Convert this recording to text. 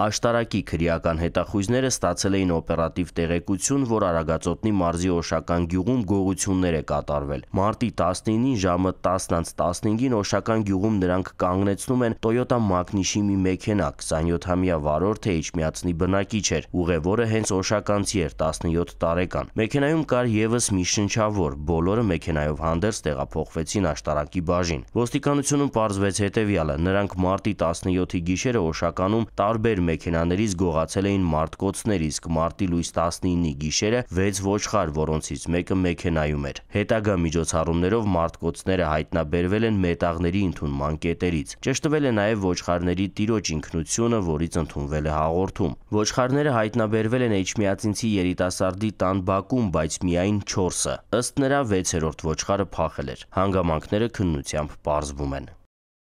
Աշտարակի քրեական հետախույզները ստացել էին օպերատիվ տեղեկություն, որ Արագածոտնի մարզի Օշական գյուղում գողություններ է կատարվել։ Մարտի 19-ին ժամը 10:15-ին Օշական գյուղում նրանք կանգնեցնում են Toyota Magnishi մի մեքենա, 27-ամյա վարորդը Իջմիածնի բնակիչ էր, ուղևորը հենց Օշականցի էր, 17 տարեկան։ Մեքենայում կար եւս մի շնչավոր, բոլորը մեքենայով հանդերձ տեղափոխվեցին աշտարակի բաժին։ Ոստիկանությունում պարզվեց հետևյալը. նրանք մարտի 17-ի գիշերը Օշականում տարբեր մեքենաներից գողացել էին մարտկոցներ, իսկ մարտի լույս 19-ի գիշերը 6 ոչխար, որոնցից մեկը մեքենայում էր։ Հետագա միջոցառումներով մարտկոցները հայտնաբերվել են մետաղների ընդունման կետերից։ Ճշտվել է նաև ոչխարների տիրոջ ինքնությունը, որից ընդունվել է հաղորդում։ Ոչխարները հայտնաբերվել են Էջմիածինցի երիտասարդի տան բակում, բայց միայն 4-ը։ Ըստ նրա 6-րդ ոչխարը փախել էր։ Հանգամանքները քննությամբ պարզվում են։